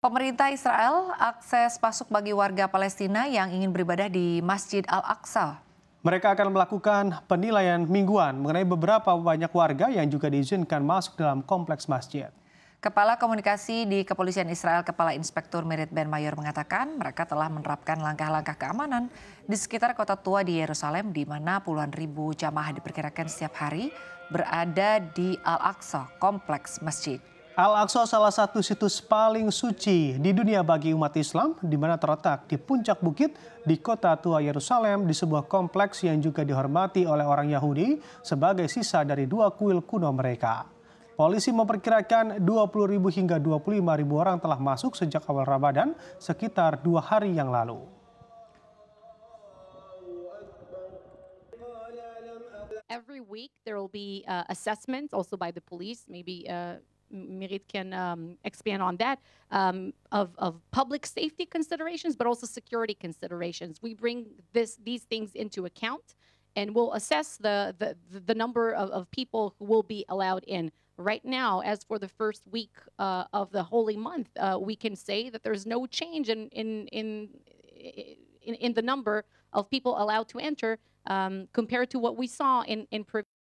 Pemerintah Israel akses masuk bagi warga Palestina yang ingin beribadah di Masjid Al-Aqsa. Mereka akan melakukan penilaian mingguan mengenai beberapa banyak warga yang juga diizinkan masuk dalam kompleks masjid. Kepala Komunikasi di Kepolisian Israel, Kepala Inspektur Merit Ben Mayor mengatakan mereka telah menerapkan langkah-langkah keamanan di sekitar kota tua di Yerusalem di mana puluhan ribu jamaah diperkirakan setiap hari berada di Al-Aqsa, kompleks masjid. Al-Aqsa salah satu situs paling suci di dunia bagi umat Islam di mana terletak di puncak bukit di kota tua Yerusalem di sebuah kompleks yang juga dihormati oleh orang Yahudi sebagai sisa dari dua kuil kuno mereka. Polisi memperkirakan 20.000 hingga 25.000 orang telah masuk sejak awal Ramadan sekitar dua hari yang lalu. Every week there will be uh, assessments also by the police, maybe uh, Mirit can um, expand on that, um, of, of public safety considerations, but also security considerations. We bring this these things into account, and we'll assess the, the, the number of, of people who will be allowed in. Right now, as for the first week uh, of the holy month, uh, we can say that there's no change in, in, in, in, in the number of people allowed to enter um, compared to what we saw in, in previous